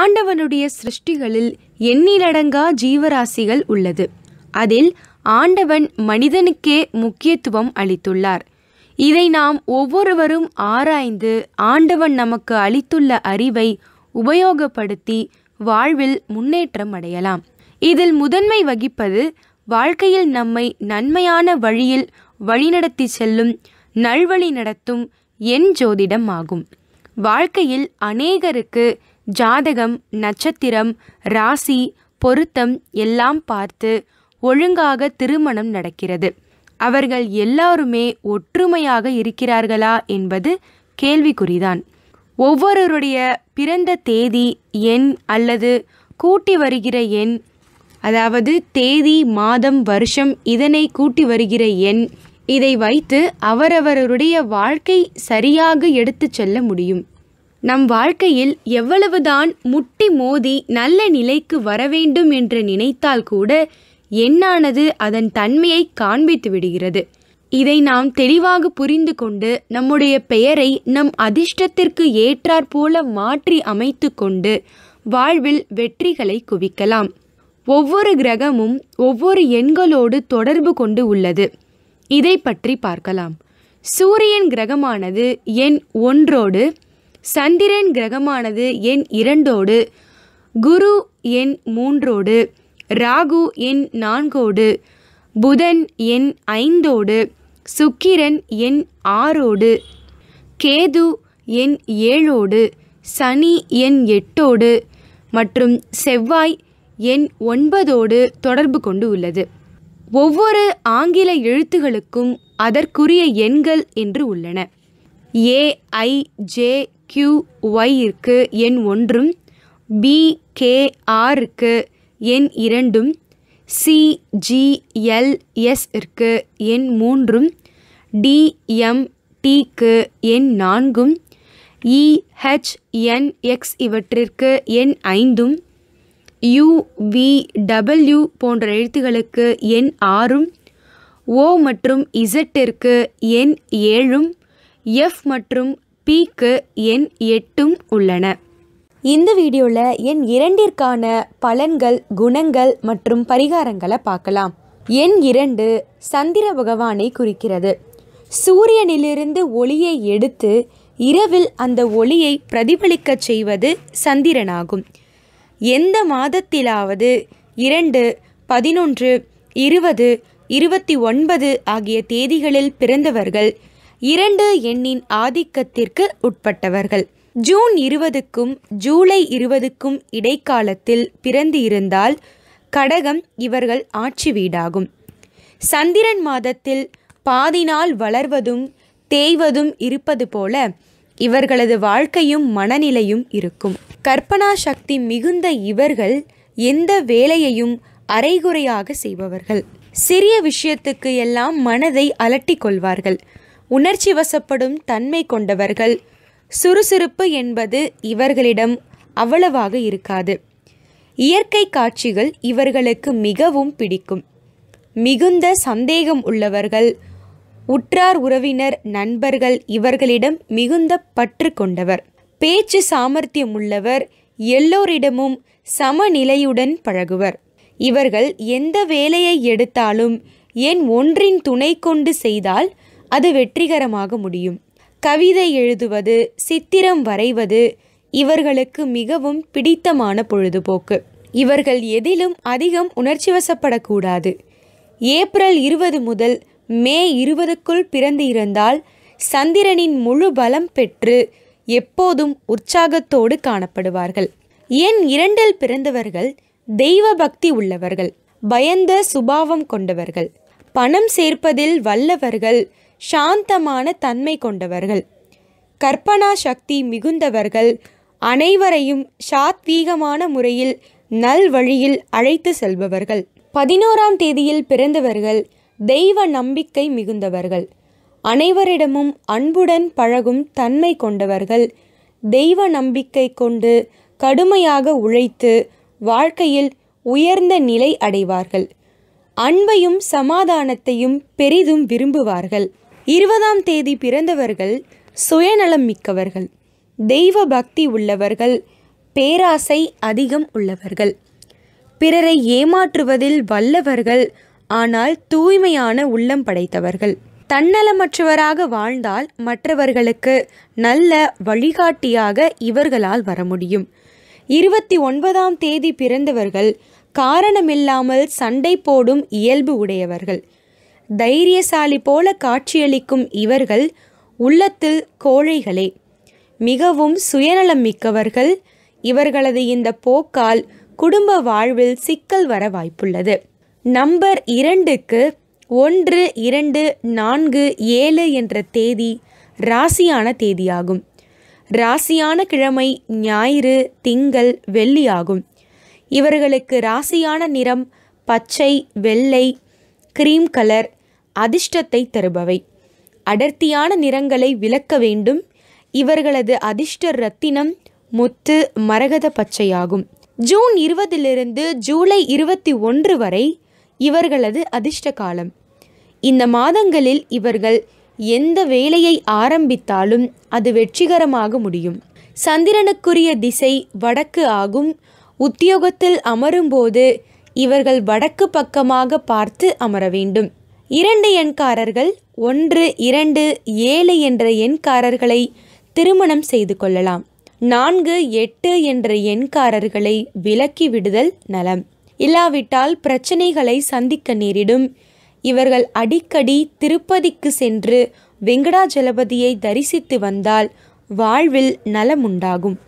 ஆண்டவனுடைய சிருஷ்டிகளில் எண்ணிலடங்கா ஜீவராசிகள் உள்ளது அதில் ஆண்டவன் மனிதனுக்கே முக்கியத்துவம் அளித்துள்ளார் இதை நாம் ஒவ்வொருவரும் ஆராய்ந்து ஆண்டவன் நமக்கு அளித்துள்ள அறிவை உபயோகப்படுத்தி வாழ்வில் முன்னேற்றம் அடையலாம் இதில் முதன்மை வகிப்பது வாழ்க்கையில் நம்மை நன்மையான வழியில் வழிநடத்தி செல்லும் நல்வழி நடத்தும் என் ஜோதிடம் ஆகும் வாழ்க்கையில் அநேகருக்கு ஜாதகம் நட்சத்திரம் ராசி பொருத்தம் எல்லாம் பார்த்து ஒழுங்காக திருமணம் நடக்கிறது அவர்கள் எல்லாருமே ஒற்றுமையாக இருக்கிறார்களா என்பது கேள்விக்குறிதான் ஒவ்வொருவருடைய பிறந்த தேதி எண் அல்லது கூட்டி வருகிற எண் அதாவது தேதி மாதம் வருஷம் இதனை கூட்டி வருகிற எண் இதை வைத்து அவரவருடைய வாழ்க்கை சரியாக எடுத்து செல்ல முடியும் நம் வாழ்க்கையில் எவ்வளவுதான் முட்டி மோதி நல்ல நிலைக்கு வரவேண்டும் என்று நினைத்தால் கூட எண்ணானது அதன் தன்மையை காண்பித்து விடுகிறது இதை நாம் தெளிவாக புரிந்து கொண்டு நம்முடைய பெயரை நம் அதிர்ஷ்டத்திற்கு ஏற்றாற்போல மாற்றி அமைத்து கொண்டு வாழ்வில் வெற்றிகளை குவிக்கலாம் ஒவ்வொரு கிரகமும் ஒவ்வொரு எண்களோடு தொடர்பு கொண்டு உள்ளது இதை பற்றி பார்க்கலாம் சூரியன் கிரகமானது எண் ஒன்றோடு சந்திரன் கிரகமானது எண் இரண்டோடு குரு எண் மூன்றோடு ராகு எண் நான்கோடு புதன் எண் ஐந்தோடு சுக்கிரன் எண் ஆறோடு கேது எண் ஏழோடு சனி எண் எட்டோடு மற்றும் செவ்வாய் எண் ஒன்பதோடு தொடர்பு கொண்டு உள்ளது ஒவ்வொரு ஆங்கில எழுத்துகளுக்கும் அதற்குரிய எண்கள் என்று உள்ளன A I J Q Y இருக்கு எண் ஒன்றும் பி பிகேஆர் இருக்கு எண் இரண்டும் சிஜிஎல்எஸ் இருக்கு எண் மூன்றும் டிஎம்டிக்கு எண் நான்கும் இஹெச்என்எக்ஸ் e, இவற்றிற்கு எண் ஐந்தும் யுவிடபிள்யூ போன்ற எழுத்துகளுக்கு எண் ஆறும் ஓ மற்றும் இசட்டிற்கு எண் ஏழும் எஃப் மற்றும் பிக்கு எண் எட்டும் உள்ளன இந்த வீடியோவில் எண் இரண்டிற்கான பலன்கள் குணங்கள் மற்றும் பரிகாரங்களை பார்க்கலாம் எண் இரண்டு சந்திர பகவானை குறிக்கிறது சூரியனிலிருந்து ஒளியை எடுத்து இரவில் அந்த ஒளியை பிரதிபலிக்கச் செய்வது சந்திரனாகும் எந்த மாதத்திலாவது இரண்டு பதினொன்று இருபது இருபத்தி ஒன்பது ஆகிய தேதிகளில் பிறந்தவர்கள் இரண்டு எண்ணின் ஆதிக்கத்திற்கு உட்பட்டவர்கள் ஜூன் இருபதுக்கும் ஜூலை இருபதுக்கும் இடைக்காலத்தில் பிறந்து இருந்தால் கடகம் இவர்கள் ஆட்சி வீடாகும் சந்திரன் மாதத்தில் பாதினால் வளர்வதும் தேய்வதும் இருப்பது போல இவர்களது வாழ்க்கையும் மனநிலையும் இருக்கும் கற்பனா சக்தி மிகுந்த இவர்கள் எந்த வேலையையும் அரைகுறையாக செய்பவர்கள் சிறிய விஷயத்துக்கு எல்லாம் மனதை அலட்டிக் கொள்வார்கள் உணர்ச்சி வசப்படும் தன்மை கொண்டவர்கள் சுறுசுறுப்பு என்பது இவர்களிடம் அவ்வளவாக இருக்காது இயற்கை காட்சிகள் இவர்களுக்கு மிகவும் பிடிக்கும் மிகுந்த சந்தேகம் உள்ளவர்கள் உற்றார் உறவினர் நண்பர்கள் இவர்களிடம் மிகுந்த பற்று கொண்டவர் பேச்சு சாமர்த்தியம் உள்ளவர் எல்லோரிடமும் சமநிலையுடன் பழகுவர் இவர்கள் எந்த வேலையை எடுத்தாலும் என் ஒன்றின் துணை கொண்டு செய்தால் அது வெற்றிகரமாக முடியும் கவிதை எழுதுவது சித்திரம் வரைவது இவர்களுக்கு மிகவும் பிடித்தமான பொழுதுபோக்கு இவர்கள் எதிலும் அதிகம் உணர்ச்சிவசப்படக்கூடாது ஏப்ரல் இருபது முதல் மே இருபதுக்குள் பிறந்து இருந்தால் சந்திரனின் முழு பலம் பெற்று எப்போதும் உற்சாகத்தோடு காணப்படுவார்கள் என் இரண்டில் பிறந்தவர்கள் தெய்வ பக்தி உள்ளவர்கள் பயந்த சுபாவம் கொண்டவர்கள் பணம் சேர்ப்பதில் வல்லவர்கள் சாந்தமான தன்மை கொண்டவர்கள் கற்பனா சக்தி மிகுந்தவர்கள் அனைவரையும் சாத்வீகமான முறையில் நல் வழியில் அழைத்து செல்பவர்கள் பதினோராம் தேதியில் பிறந்தவர்கள் தெய்வ நம்பிக்கை மிகுந்தவர்கள் அனைவரிடமும் அன்புடன் பழகும் தன்மை கொண்டவர்கள் தெய்வ நம்பிக்கை கொண்டு கடுமையாக உழைத்து வாழ்க்கையில் உயர்ந்த நிலை அடைவார்கள் அன்பையும் சமாதானத்தையும் பெரிதும் விரும்புவார்கள் இருபதாம் தேதி பிறந்தவர்கள் சுயநலம் மிக்கவர்கள் தெய்வ பக்தி உள்ளவர்கள் பேராசை அதிகம் உள்ளவர்கள் பிறரை ஏமாற்றுவதில் வல்லவர்கள் ஆனால் தூய்மையான உள்ளம் படைத்தவர்கள் தன்னலமற்றவராக வாழ்ந்தால் மற்றவர்களுக்கு நல்ல வழிகாட்டியாக இவர்களால் வர முடியும் இருபத்தி ஒன்பதாம் தேதி பிறந்தவர்கள் காரணமில்லாமல் சண்டை போடும் இயல்பு உடையவர்கள் தைரியசாலி போல காட்சியளிக்கும் இவர்கள் உள்ளத்தில் கோழைகளே மிகவும் சுயநலம் மிக்கவர்கள் இவர்களது இந்த போக்கால் குடும்ப வாழ்வில் சிக்கல் வர வாய்ப்புள்ளது நம்பர் இரண்டுக்கு ஒன்று இரண்டு நான்கு ஏழு என்ற தேதி ராசியான தேதியாகும் ராசியான கிழமை ஞாயிறு திங்கள் வெள்ளி ஆகும் இவர்களுக்கு ராசியான நிறம் பச்சை வெள்ளை கிரீம் கலர் அதிர்ஷ்டத்தை தருபவை அடர்த்தியான நிறங்களை விளக்க வேண்டும் இவர்களது அதிர்ஷ்ட ரத்தினம் முத்து மரகத பச்சையாகும் ஜூன் இருபதிலிருந்து ஜூலை இருபத்தி ஒன்று வரை இவர்களது அதிர்ஷ்ட காலம் இந்த மாதங்களில் இவர்கள் எந்த வேலையை ஆரம்பித்தாலும் அது வெற்றிகரமாக முடியும் சந்திரனுக்குரிய திசை வடக்கு ஆகும் உத்தியோகத்தில் அமரும்போது இவர்கள் வடக்கு பக்கமாக பார்த்து அமர வேண்டும் இரண்டு எண்காரர்கள் ஒன்று இரண்டு ஏழு என்ற எண்காரர்களை திருமணம் செய்து கொள்ளலாம் நான்கு எட்டு என்ற எண்காரர்களை விலக்கி விடுதல் நலம் இல்லாவிட்டால் பிரச்சனைகளை சந்திக்க நேரிடும் இவர்கள் அடிக்கடி திருப்பதிக்கு சென்று வெங்கடாஜலபதியை தரிசித்து வந்தால் வாழ்வில் நலமுண்டாகும்